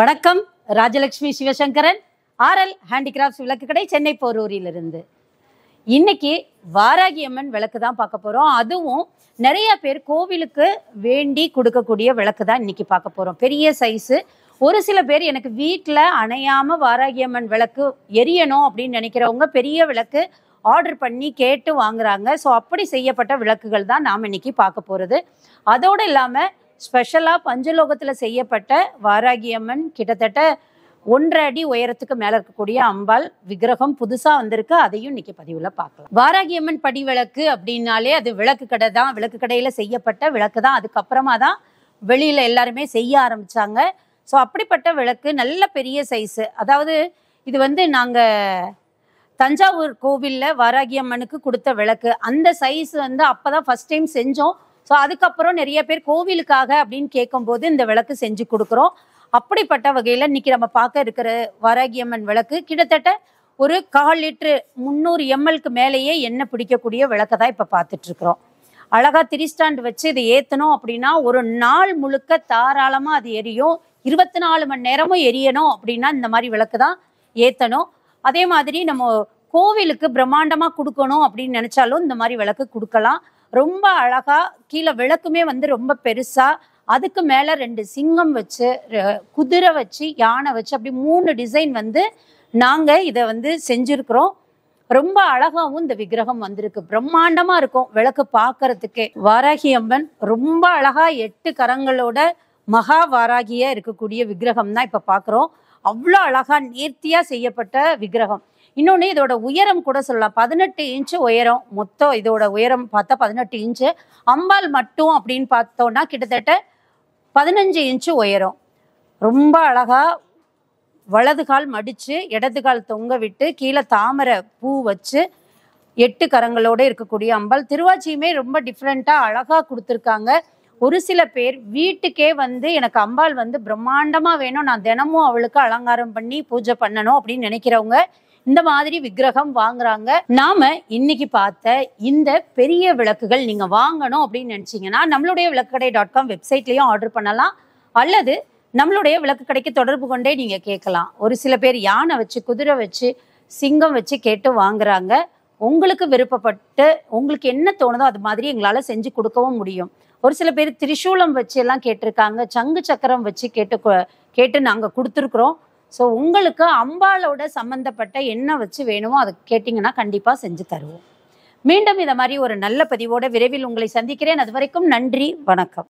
வணக்கம் Rajalakshmi Sivasankaran RL handicrafts விளக்கு கடை சென்னை போரூரிலிருந்து இன்னைக்கு வாராகி அம்மன் விளக்கு தான் பார்க்க போகிறோம் அதுவும் நிறைய பேர் கோவிலுக்கு வேண்டி கொடுக்கக்கூடிய விளக்கு தான் இன்னைக்கு பார்க்க போகிறோம் பெரிய சைஸு ஒரு சில பேர் எனக்கு வீட்டில் அணையாமல் வாராகி அம்மன் விளக்கு எரியணும் அப்படின்னு நினைக்கிறவங்க பெரிய விளக்கு ஆர்டர் பண்ணி கேட்டு வாங்குறாங்க ஸோ அப்படி செய்யப்பட்ட விளக்குகள் தான் நாம் இன்னைக்கு பார்க்க போகிறது அதோடு இல்லாமல் ஸ்பெஷலாக பஞ்சலோகத்தில் செய்யப்பட்ட வாராகியம்மன் கிட்டத்தட்ட ஒன்றரை அடி உயரத்துக்கு மேலே இருக்கக்கூடிய அம்பாள் விக்கிரகம் புதுசாக வந்திருக்கு அதையும் இன்னைக்கு பதிவில் பார்க்கலாம் வாராகியம்மன் படி விளக்கு அப்படின்னாலே அது விளக்கு கடை தான் விளக்கு கடையில் செய்யப்பட்ட விளக்கு தான் அதுக்கப்புறமா தான் வெளியில் எல்லாருமே செய்ய ஆரம்பித்தாங்க ஸோ அப்படிப்பட்ட விளக்கு நல்ல பெரிய சைஸு அதாவது இது வந்து நாங்கள் தஞ்சாவூர் கோவிலில் வாராகியம்மனுக்கு கொடுத்த விளக்கு அந்த சைஸ் வந்து அப்போ தான் ஃபஸ்ட் டைம் செஞ்சோம் ஸோ அதுக்கப்புறம் நிறைய பேர் கோவிலுக்காக அப்படின்னு கேட்கும்போது இந்த விளக்கு செஞ்சு கொடுக்குறோம் அப்படிப்பட்ட வகையில் இன்னைக்கு நம்ம பார்க்க இருக்கிற வராகியம்மன் விளக்கு கிட்டத்தட்ட ஒரு கால் லிட்டரு முந்நூறு எம்எல்க்கு மேலேயே எண்ணெய் பிடிக்கக்கூடிய விளக்கை தான் இப்போ பார்த்துட்டு இருக்கிறோம் அழகாக ஸ்டாண்ட் வச்சு இதை ஏற்றணும் அப்படின்னா ஒரு நாள் முழுக்க தாராளமாக அது எரியும் இருபத்தி நாலு மணி நேரமும் எரியணும் அப்படின்னா இந்த மாதிரி விளக்கு தான் ஏற்றணும் அதே மாதிரி நம்ம கோவிலுக்கு பிரம்மாண்டமாக கொடுக்கணும் அப்படின்னு நினச்சாலும் இந்த மாதிரி விளக்கு கொடுக்கலாம் ரொம்ப அழகா கீழே விளக்குமே வந்து ரொம்ப பெருசா அதுக்கு மேலே ரெண்டு சிங்கம் வச்சு குதிரை வச்சு யானை வச்சு அப்படி மூணு டிசைன் வந்து நாங்கள் இதை வந்து செஞ்சிருக்கிறோம் ரொம்ப அழகாவும் இந்த விக்கிரகம் வந்திருக்கு பிரம்மாண்டமா இருக்கும் விளக்கு பார்க்கறதுக்கே வாராகி அம்மன் ரொம்ப அழகா எட்டு கரங்களோட மகா வாராகியா இருக்கக்கூடிய விக்கிரகம் தான் இப்ப பாக்குறோம் அவ்வளோ அழகா நேர்த்தியா செய்யப்பட்ட விக்கிரகம் இன்னொன்று இதோட உயரம் கூட சொல்லலாம் பதினெட்டு இன்ச்சு உயரம் மொத்தம் இதோட உயரம் பார்த்தா பதினெட்டு இன்ச்சு அம்பாள் மட்டும் அப்படின்னு பார்த்தோன்னா கிட்டத்தட்ட பதினஞ்சு இன்ச்சு உயரம் ரொம்ப அழகாக வலது கால் மடித்து இடது கால் தொங்க விட்டு கீழே தாமரை பூ வச்சு எட்டு கரங்களோடு இருக்கக்கூடிய அம்பாள் திருவாச்சியுமே ரொம்ப டிஃப்ரெண்ட்டாக அழகாக கொடுத்துருக்காங்க ஒரு சில பேர் வீட்டுக்கே வந்து எனக்கு அம்பாள் வந்து பிரம்மாண்டமாக வேணும் நான் தினமும் அவளுக்கு அலங்காரம் பண்ணி பூஜை பண்ணணும் அப்படின்னு நினைக்கிறவங்க இந்த மாதிரி விக்கிரகம் வாங்குறாங்க நாம இன்னைக்கு பார்த்த இந்த பெரிய விளக்குகள் நீங்க வாங்கணும் அப்படின்னு நினைச்சீங்கன்னா நம்மளுடைய விளக்குக்கடை டாட் காம் வெப்சைட்லயும் ஆர்டர் பண்ணலாம் அல்லது நம்மளுடைய விளக்கு கடைக்கு தொடர்பு கொண்டே நீங்க கேட்கலாம் ஒரு சில பேர் யானை வச்சு குதிரை வச்சு சிங்கம் வச்சு கேட்டு வாங்குறாங்க உங்களுக்கு விருப்பப்பட்டு உங்களுக்கு என்ன தோணுதோ அது மாதிரி எங்களால் செஞ்சு கொடுக்கவும் முடியும் ஒரு சில பேர் திரிசூலம் வச்சு எல்லாம் கேட்டிருக்காங்க சங்கு சக்கரம் வச்சு கேட்டு கேட்டு நாங்கள் கொடுத்துருக்குறோம் ஸோ உங்களுக்கு அம்பாலோட சம்மந்தப்பட்ட என்ன வச்சு வேணுமோ அதை கேட்டிங்கன்னா கண்டிப்பாக செஞ்சு தருவோம் மீண்டும் இதை மாதிரி ஒரு நல்ல பதிவோட விரைவில் உங்களை சந்திக்கிறேன் அது வரைக்கும் நன்றி வணக்கம்